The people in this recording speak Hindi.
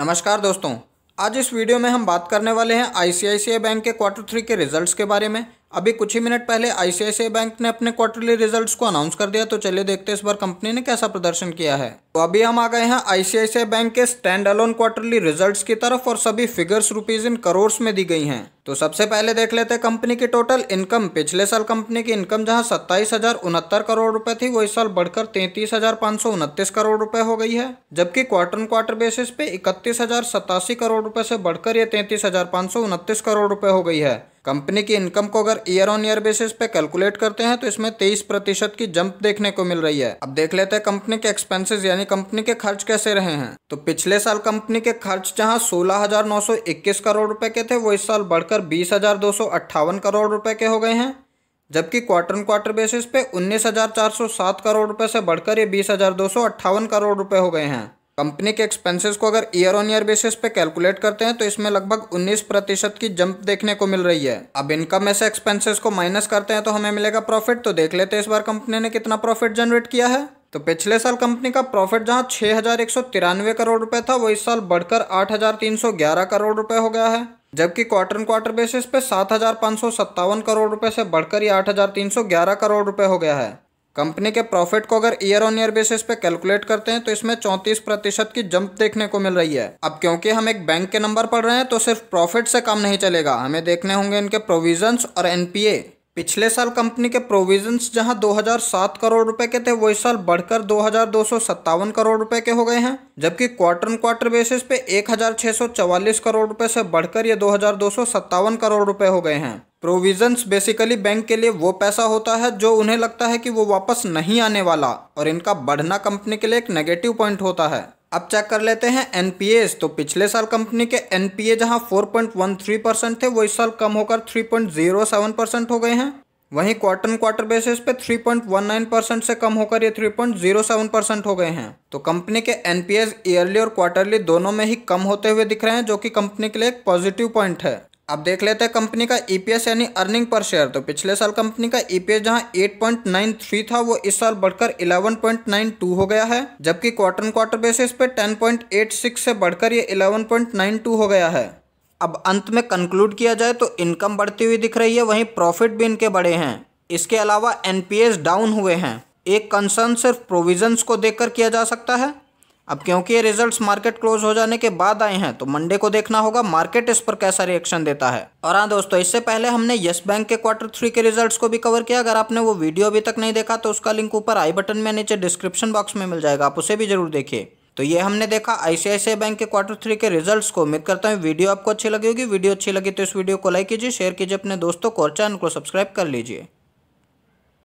नमस्कार दोस्तों आज इस वीडियो में हम बात करने वाले हैं आई बैंक के क्वार्टर थ्री के रिजल्ट्स के बारे में अभी कुछ ही मिनट पहले आईसीआईसीआई बैंक ने अपने क्वार्टरली रिजल्ट्स को अनाउंस कर दिया तो चलिए देखते हैं इस बार कंपनी ने कैसा प्रदर्शन किया है तो अभी हम आ गए हैं आईसीआईसीआई बैंक के स्टैंड अलोन क्वार्टरली रिजल्ट्स की तरफ और सभी फिगर्स रुपीज इन करोर्स में दी गई हैं तो सबसे पहले देख लेते हैं कंपनी की टोटल इनकम पिछले साल कंपनी की इनकम जहाँ सत्ताईस हजार उनहत्तर करोड़ रुपए थी वो इस साल बढ़कर तैतीस हजार सौ उनतीस करोड़ रुपए हो गई है जबकि क्वार्टर क्वार्टर बेसिस पे इकतीस हजार सतासी करोड़ रुपए से बढ़कर ये तैतीस हजार सौ उनतीस करोड़ रुपए हो गई है कंपनी की इनकम को अगर ईयर ऑन ईयर बेसिस पे कैलकुलेट करते हैं तो इसमें तेईस प्रतिशत की जंप देखने को मिल रही है अब देख लेते हैं कंपनी के एक्सपेंसेस यानी कंपनी के खर्च कैसे रहे हैं तो पिछले साल कंपनी के खर्च जहां 16,921 करोड़ रुपए के थे वो इस साल बढ़कर बीस करोड़ रुपए के हो गए हैं जबकि क्वार्टर एंड क्वार्टर बेसिस पे सात करोड़ रुपए से बढ़कर ये बीस करोड़ रुपए हो गए हैं कंपनी के एक्सपेंसेस को अगर ईयर ऑन ईयर बेसिस पे कैलकुलेट करते हैं तो इसमें लगभग 19 प्रतिशत की जंप देखने को मिल रही है अब इनकम में से एक्सपेंसेस को माइनस करते हैं तो हमें मिलेगा प्रॉफिट तो देख लेते हैं इस बार कंपनी ने कितना प्रॉफिट जनरेट किया है तो पिछले साल कंपनी का प्रॉफिट जहां छह हजार एक सौ तिरानवे करोड़ रुपए था वो इस साल बढ़कर आठ हजार तीन सौ ग्यारह करोड़ रुपए हो गया है जबकि क्वार्टर एंड क्वार्टर बेसिस पे सात हजार सौ सत्तावन करोड़ रुपए से बढ़कर ये आठ हजार तीन सौ ग्यारह करोड़ रुपए हो गया है कंपनी के प्रॉफिट को अगर ईयर ऑन ईयर बेसिस पे कैलकुलेट करते हैं तो इसमें चौंतीस प्रतिशत की जंप देखने को मिल रही है अब क्योंकि हम एक बैंक के नंबर पढ़ रहे हैं तो सिर्फ प्रॉफिट से काम नहीं चलेगा हमें देखने होंगे इनके प्रोविजंस और एनपीए पिछले साल कंपनी के प्रोविजंस जहां 2007 करोड़ रुपए के थे वही साल बढ़कर दो करोड़ रुपए के हो गए हैं जबकि क्वार्टर क्वार्टर बेसिस पे 1644 करोड़ रुपए से बढ़कर ये दो करोड़ रुपए हो गए हैं प्रोविजंस बेसिकली बैंक के लिए वो पैसा होता है जो उन्हें लगता है कि वो वापस नहीं आने वाला और इनका बढ़ना कंपनी के लिए एक नेगेटिव पॉइंट होता है अब चेक कर लेते हैं एनपीएस तो पिछले साल कंपनी के एनपीए जहां 4.13 परसेंट थे वो इस साल कम होकर 3.07 परसेंट हो गए हैं वहीं क्वार्टर क्वार्टर बेसिस पे 3.19 परसेंट से कम होकर ये 3.07 परसेंट हो गए हैं तो कंपनी के एनपीएस ईयरली और क्वार्टरली दोनों में ही कम होते हुए दिख रहे हैं जो कि कंपनी के लिए एक पॉजिटिव पॉइंट है अब देख लेते हैं कंपनी का ईपीएस e यानी अर्निंग पर शेयर तो पिछले साल कंपनी का ईपीएस जहां 8.93 था वो इस साल बढ़कर 11.92 हो गया है जबकि क्वार्टर क्वार्टर बेसिस पे 10.86 से बढ़कर ये 11.92 हो गया है अब अंत में कंक्लूड किया जाए तो इनकम बढ़ती हुई दिख रही है वहीं प्रॉफिट भी इनके बढ़े हैं इसके अलावा एनपीएस डाउन हुए हैं एक कंसर्न सिर्फ प्रोविजन को देखकर किया जा सकता है अब क्योंकि ये रिजल्ट्स मार्केट क्लोज हो जाने के बाद आए हैं तो मंडे को देखना होगा मार्केट इस पर कैसा रिएक्शन देता है और हाँ दोस्तों इससे पहले हमने यस बैंक के क्वार्टर थ्री के रिजल्ट्स को भी कवर किया अगर आपने वो वीडियो अभी तक नहीं देखा तो उसका लिंक ऊपर आई बटन में नीचे डिस्क्रिप्शन बॉक्स में मिल जाएगा आप उसे भी जरूर देखिए तो ये हमने देखा आईसीआईसीआई बैंक के क्वार्टर थ्री के रिजल्ट्स को उम्मीद करता हूँ वीडियो आपको अच्छी लगी होगी वीडियो अच्छी लगी तो इस वीडियो को लाइक कीजिए शेयर कीजिए अपने दोस्तों को और चैनल को सब्सक्राइब कर लीजिए